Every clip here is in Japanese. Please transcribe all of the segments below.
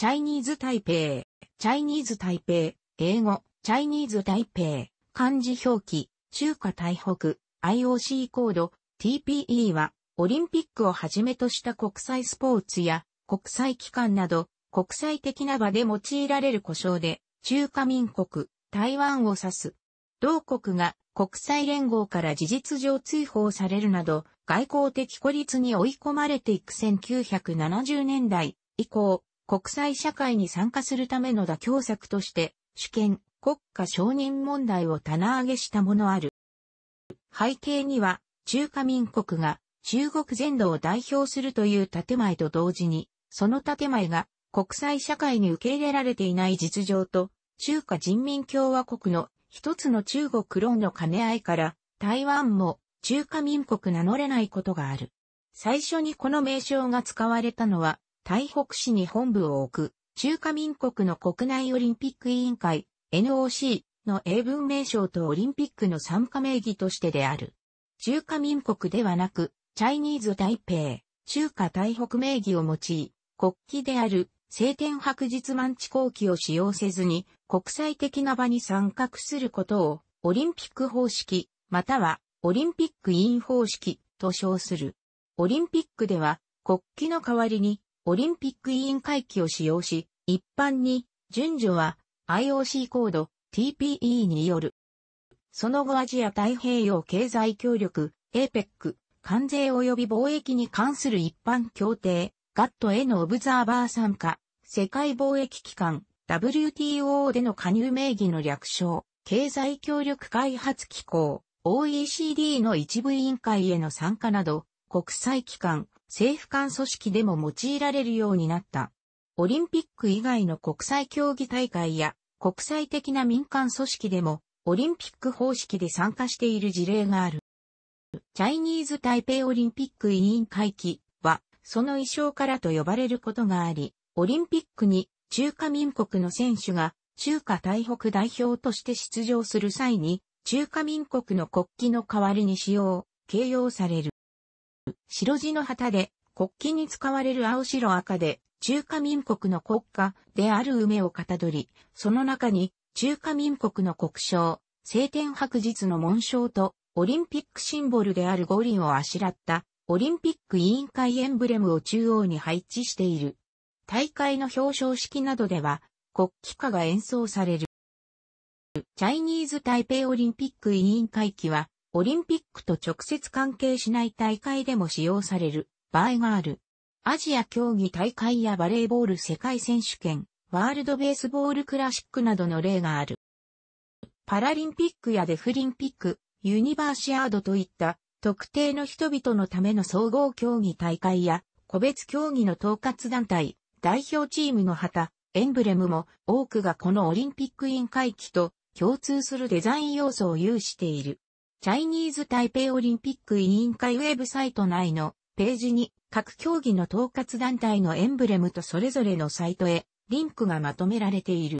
チャイニーズ台北、チャイニーズ台北、英語、チャイニーズ台北、漢字表記、中華台北、IOC コード、TPE は、オリンピックをはじめとした国際スポーツや国際機関など国際的な場で用いられる故障で中華民国、台湾を指す。同国が国際連合から事実上追放されるなど外交的孤立に追い込まれていく1970年代以降、国際社会に参加するための妥協策として、主権、国家承認問題を棚上げしたものある。背景には、中華民国が中国全土を代表するという建前と同時に、その建前が国際社会に受け入れられていない実情と、中華人民共和国の一つの中国論の兼ね合いから、台湾も中華民国名乗れないことがある。最初にこの名称が使われたのは、台北市に本部を置く、中華民国の国内オリンピック委員会、NOC の英文名称とオリンピックの参加名義としてである。中華民国ではなく、チャイニーズ台北、中華台北名義を用い、国旗である、晴天白日満地後期を使用せずに、国際的な場に参画することを、オリンピック方式、または、オリンピック委員方式と称する。オリンピックでは、国旗の代わりに、オリンピック委員会旗を使用し、一般に、順序は IOC コード TPE による。その後アジア太平洋経済協力 APEC 関税及び貿易に関する一般協定 GATT へのオブザーバー参加世界貿易機関 WTO での加入名義の略称経済協力開発機構 OECD の一部委員会への参加など国際機関政府間組織でも用いられるようになった。オリンピック以外の国際競技大会や国際的な民間組織でもオリンピック方式で参加している事例がある。チャイニーズ台北オリンピック委員会期はその衣装からと呼ばれることがあり、オリンピックに中華民国の選手が中華台北代表として出場する際に中華民国の国旗の代わりに使用、形容される。白地の旗で、国旗に使われる青白赤で、中華民国の国家である梅をかたどり、その中に、中華民国の国章、晴天白日の紋章と、オリンピックシンボルである五輪をあしらった、オリンピック委員会エンブレムを中央に配置している。大会の表彰式などでは、国旗歌が演奏される。チャイニーズ台北オリンピック委員会旗は、オリンピックと直接関係しない大会でも使用される場合がある。アジア競技大会やバレーボール世界選手権、ワールドベースボールクラシックなどの例がある。パラリンピックやデフリンピック、ユニバーシアードといった特定の人々のための総合競技大会や個別競技の統括団体、代表チームの旗、エンブレムも多くがこのオリンピック委員会機と共通するデザイン要素を有している。チャイニーズ台北オリンピック委員会ウェブサイト内のページに各競技の統括団体のエンブレムとそれぞれのサイトへリンクがまとめられている。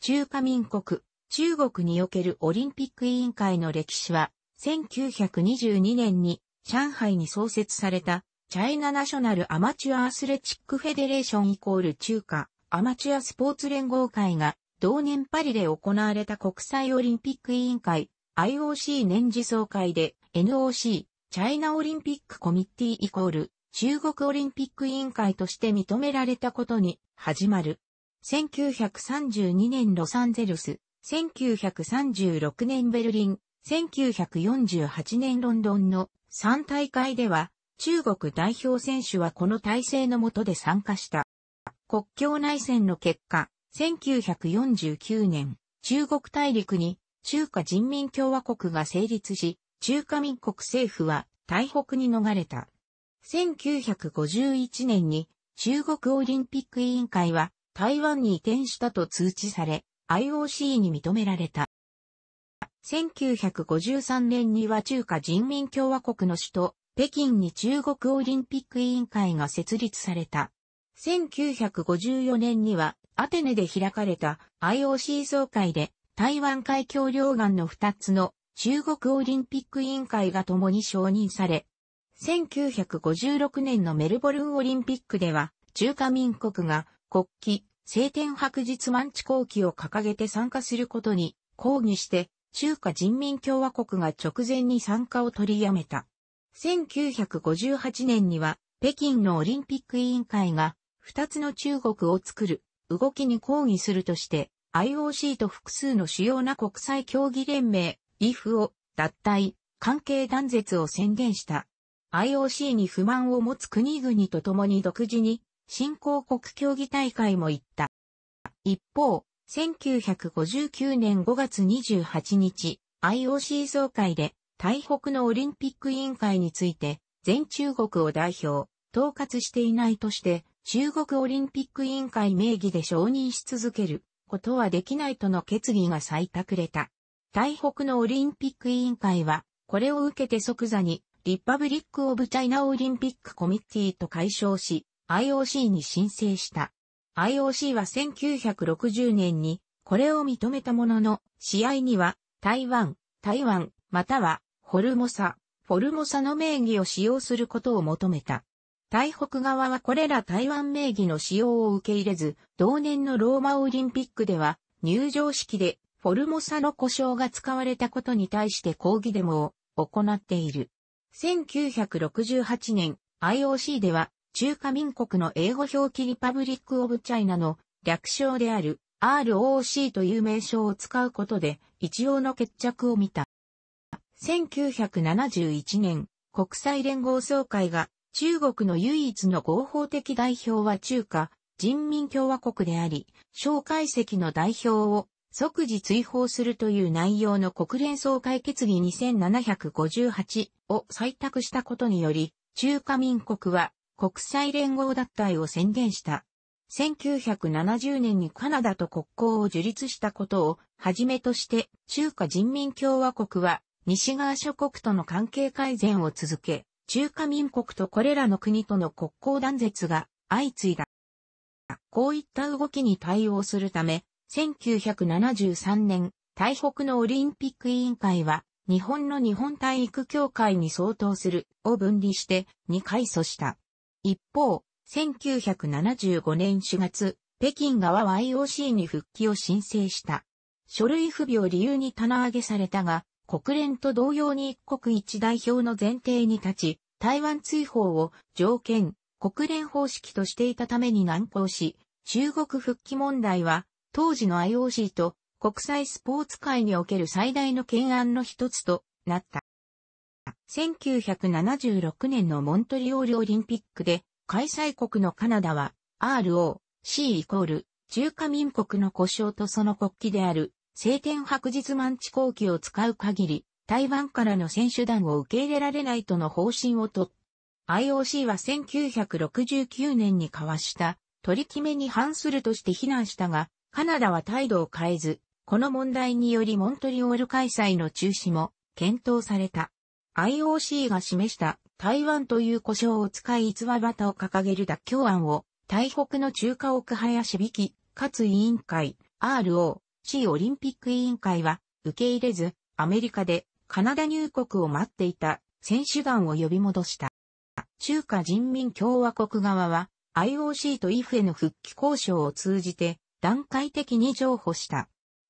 中華民国、中国におけるオリンピック委員会の歴史は1922年に上海に創設されたチャイナナショナルアマチュアアスレチックフェデレーションイコール中華アマチュアスポーツ連合会が同年パリで行われた国際オリンピック委員会 IOC 年次総会で NOC、チャイナオリンピックコミッティイコール、中国オリンピック委員会として認められたことに始まる。1932年ロサンゼルス、1936年ベルリン、1948年ロンドンの3大会では、中国代表選手はこの体制の下で参加した。国境内戦の結果、1949年、中国大陸に中華人民共和国が成立し、中華民国政府は台北に逃れた。1951年に中国オリンピック委員会は台湾に移転したと通知され、IOC に認められた。1953年には中華人民共和国の首都、北京に中国オリンピック委員会が設立された。1954年にはアテネで開かれた IOC 総会で台湾海峡両岸の2つの中国オリンピック委員会が共に承認され、1956年のメルボルンオリンピックでは、中華民国が国旗、晴天白日満地後旗を掲げて参加することに抗議して、中華人民共和国が直前に参加を取りやめた。1958年には、北京のオリンピック委員会が、2つの中国を作る、動きに抗議するとして、IOC と複数の主要な国際競技連盟、IF を脱退、関係断絶を宣言した。IOC に不満を持つ国々と共に独自に新興国競技大会も行った。一方、1959年5月28日、IOC 総会で、台北のオリンピック委員会について、全中国を代表、統括していないとして、中国オリンピック委員会名義で承認し続ける、ことはできないとの決議が採択れた。台北のオリンピック委員会は、これを受けて即座に、リパブリック・オブ・チャイナ・オリンピック・コミッティと解消し、IOC に申請した。IOC は1960年に、これを認めたものの、試合には、台湾、台湾、または、ホルモサ、フォルモサの名義を使用することを求めた。台北側はこれら台湾名義の使用を受け入れず、同年のローマオリンピックでは、入場式でフォルモサの故障が使われたことに対して抗議デモを行っている。1968年、IOC では、中華民国の英語表記リパブリック・オブ・チャイナの略称である ROC という名称を使うことで一応の決着を見た。1971年、国際連合総会が中国の唯一の合法的代表は中華人民共和国であり、蒋介石の代表を即時追放するという内容の国連総会決議2758を採択したことにより、中華民国は国際連合脱退を宣言した。1970年にカナダと国交を樹立したことをはじめとして中華人民共和国は西側諸国との関係改善を続け、中華民国とこれらの国との国交断絶が相次いだ。こういった動きに対応するため、1973年、台北のオリンピック委員会は、日本の日本体育協会に相当するを分離して2回訴した。一方、1975年4月、北京側は IOC に復帰を申請した。書類不備を理由に棚上げされたが、国連と同様に一国一代表の前提に立ち、台湾追放を条件、国連方式としていたために難航し、中国復帰問題は当時の IOC と国際スポーツ界における最大の懸案の一つとなった。1976年のモントリオールオリンピックで開催国のカナダは ROC イコール中華民国の故障とその国旗である晴天白日満地後期を使う限り台湾からの選手団を受け入れられないとの方針をと、IOC は1969年に交わした取り決めに反するとして非難したが、カナダは態度を変えず、この問題によりモントリオール開催の中止も検討された。IOC が示した台湾という故障を使い逸話旗を掲げる妥協案を、台北の中華奥林引つ委員会 ROC オリンピック委員会は受け入れず、アメリカでカナダ入国を待っていた選手団を呼び戻した。中華人民共和国側は IOC と IF への復帰交渉を通じて段階的に譲歩した。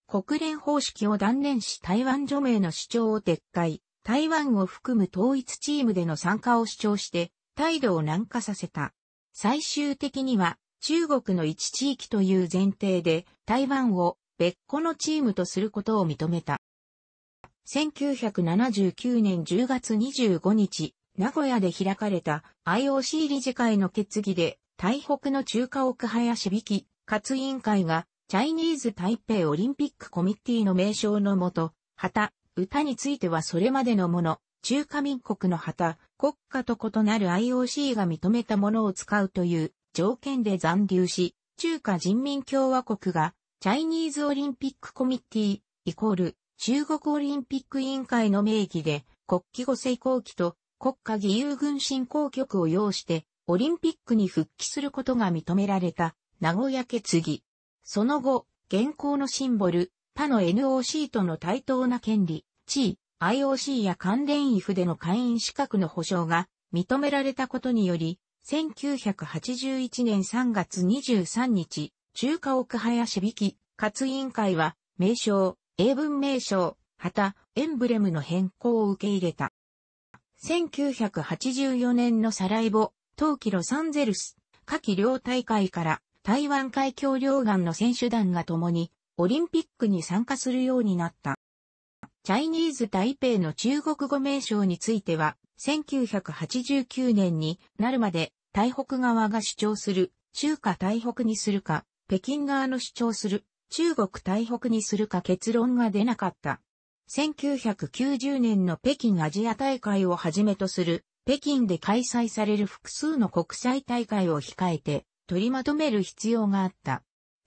国連方式を断念し台湾除名の主張を撤回、台湾を含む統一チームでの参加を主張して態度を軟化させた。最終的には中国の一地域という前提で台湾を別個のチームとすることを認めた。1979年10月25日、名古屋で開かれた IOC 理事会の決議で、台北の中華奥林引き、活委員会が、チャイニーズ台北オリンピックコミッティの名称のもと、旗、歌についてはそれまでのもの、中華民国の旗、国家と異なる IOC が認めたものを使うという条件で残留し、中華人民共和国がチャイニーズオリンピックコミッティイコール中国オリンピック委員会の名義で、国旗護成功旗と国家義勇軍振興局を要して、オリンピックに復帰することが認められた、名古屋決議。その後、現行のシンボル、他の NOC との対等な権利、地位、IOC や関連 IF での会員資格の保障が認められたことにより、1981年3月23日、中華奥林引き、活委員会は、名称、英文名称、旗、エンブレムの変更を受け入れた。1984年のサライボ、冬季ロサンゼルス、夏季両大会から台湾海峡両岸の選手団が共にオリンピックに参加するようになった。チャイニーズ台北の中国語名称については、1989年になるまで台北側が主張する中華台北にするか、北京側の主張する中国台北にするか結論が出なかった。1990年の北京アジア大会をはじめとする北京で開催される複数の国際大会を控えて取りまとめる必要があった。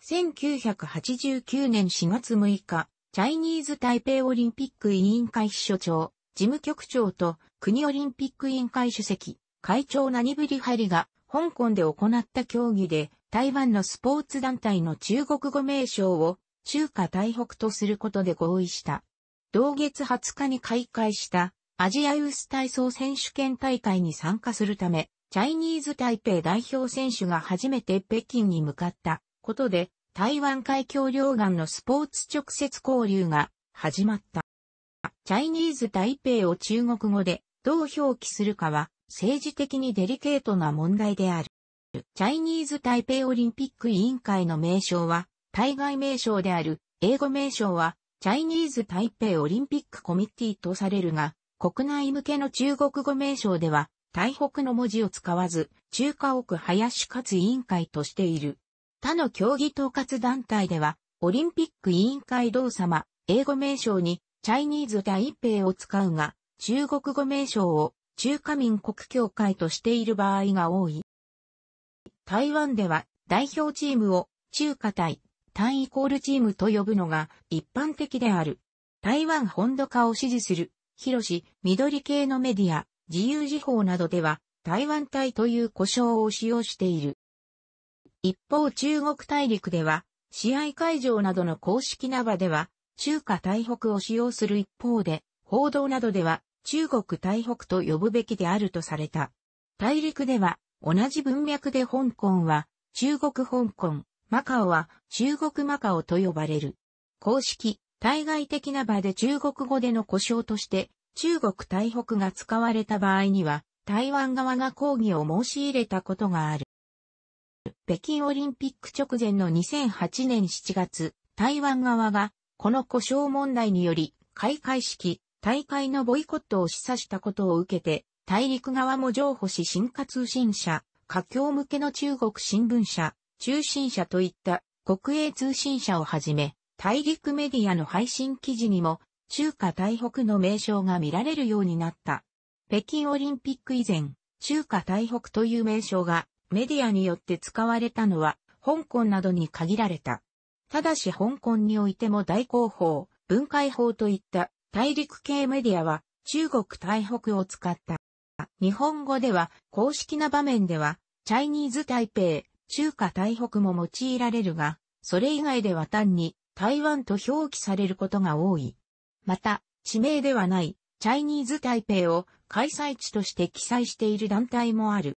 1989年4月6日、チャイニーズ台北オリンピック委員会秘書長、事務局長と国オリンピック委員会主席、会長ナニブリハリが香港で行った協議で台湾のスポーツ団体の中国語名称を中華台北とすることで合意した。同月20日に開会したアジアユース体操選手権大会に参加するため、チャイニーズ台北代表選手が初めて北京に向かったことで、台湾海峡両岸のスポーツ直接交流が始まった。チャイニーズ台北を中国語でどう表記するかは政治的にデリケートな問題である。チャイニーズ台北オリンピック委員会の名称は、対外名称である、英語名称は、チャイニーズ台北オリンピックコミッティとされるが、国内向けの中国語名称では、台北の文字を使わず、中華奥林勝委員会としている。他の競技統括団体では、オリンピック委員会同様、英語名称に、チャイニーズペイを使うが、中国語名称を中華民国協会としている場合が多い。台湾では代表チームを中華対単イコールチームと呼ぶのが一般的である。台湾本土化を支持する、広し、緑系のメディア、自由時報などでは、台湾隊という呼称を使用している。一方中国大陸では、試合会場などの公式な場では、中華台北を使用する一方で、報道などでは、中国台北と呼ぶべきであるとされた。大陸では、同じ文脈で香港は中国香港、マカオは中国マカオと呼ばれる。公式、対外的な場で中国語での故障として中国台北が使われた場合には台湾側が抗議を申し入れたことがある。北京オリンピック直前の2008年7月、台湾側がこの故障問題により開会式、大会のボイコットを示唆したことを受けて、大陸側も譲歩し進化通信社、華僑向けの中国新聞社、中心社といった国営通信社をはじめ、大陸メディアの配信記事にも中華台北の名称が見られるようになった。北京オリンピック以前、中華台北という名称がメディアによって使われたのは香港などに限られた。ただし香港においても大広報、文化法といった大陸系メディアは中国台北を使った。日本語では公式な場面では、チャイニーズ台北、中華台北も用いられるが、それ以外では単に台湾と表記されることが多い。また、地名ではない、チャイニーズ台北を開催地として記載している団体もある。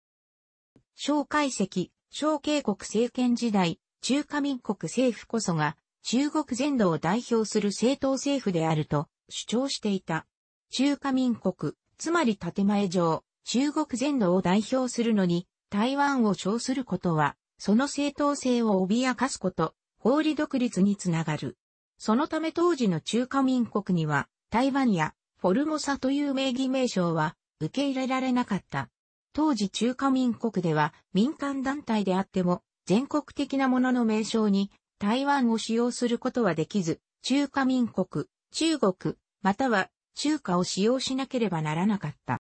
小解析、小渓国政権時代、中華民国政府こそが、中国全土を代表する政党政府であると主張していた。中華民国、つまり建前上、中国全土を代表するのに、台湾を称することは、その正当性を脅かすこと、法理独立につながる。そのため当時の中華民国には、台湾やフォルモサという名義名称は受け入れられなかった。当時中華民国では民間団体であっても全国的なものの名称に台湾を使用することはできず、中華民国、中国、または中華を使用しなければならなかった。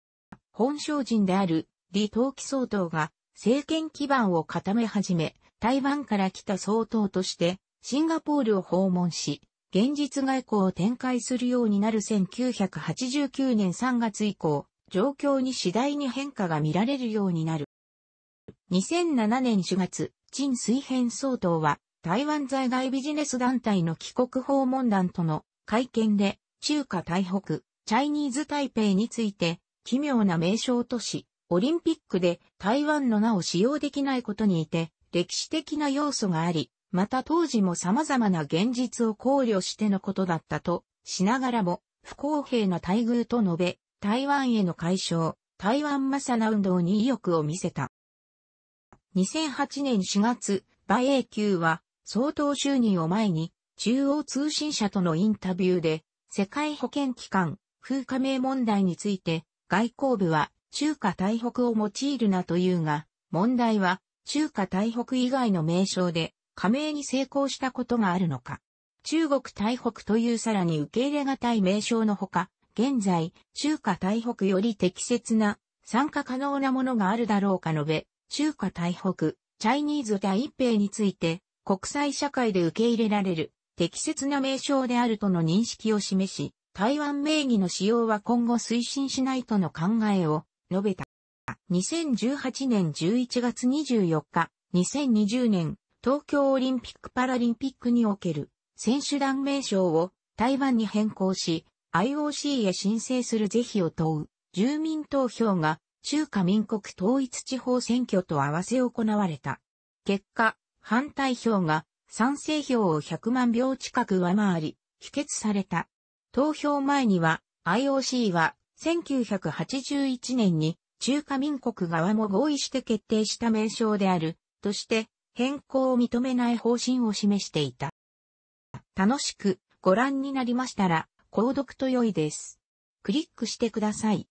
本省人である李登輝総統が政権基盤を固め始め、台湾から来た総統としてシンガポールを訪問し、現実外交を展開するようになる1989年3月以降、状況に次第に変化が見られるようになる。2007年4月、陳水編総統は台湾在外ビジネス団体の帰国訪問団との会見で中華台北、チャイニーズ台北について、奇妙な名称とし、オリンピックで台湾の名を使用できないことにいて、歴史的な要素があり、また当時も様々な現実を考慮してのことだったと、しながらも、不公平な待遇と述べ、台湾への解消、台湾マサナ運動に意欲を見せた。2008年4月、馬英九は、総統就任を前に、中央通信社とのインタビューで、世界保健機関、風加盟問題について、外交部は中華台北を用いるなというが、問題は中華台北以外の名称で加盟に成功したことがあるのか。中国台北というさらに受け入れがたい名称のほか、現在、中華台北より適切な参加可能なものがあるだろうか述べ、中華台北、チャイニーズ大一平について、国際社会で受け入れられる適切な名称であるとの認識を示し、台湾名義の使用は今後推進しないとの考えを述べた。2018年11月24日、2020年、東京オリンピック・パラリンピックにおける選手団名称を台湾に変更し、IOC へ申請する是非を問う住民投票が中華民国統一地方選挙と合わせ行われた。結果、反対票が賛成票を100万票近く上回り、否決された。投票前には、IOC は1981年に中華民国側も合意して決定した名称である、として変更を認めない方針を示していた。楽しくご覧になりましたら、購読と良いです。クリックしてください。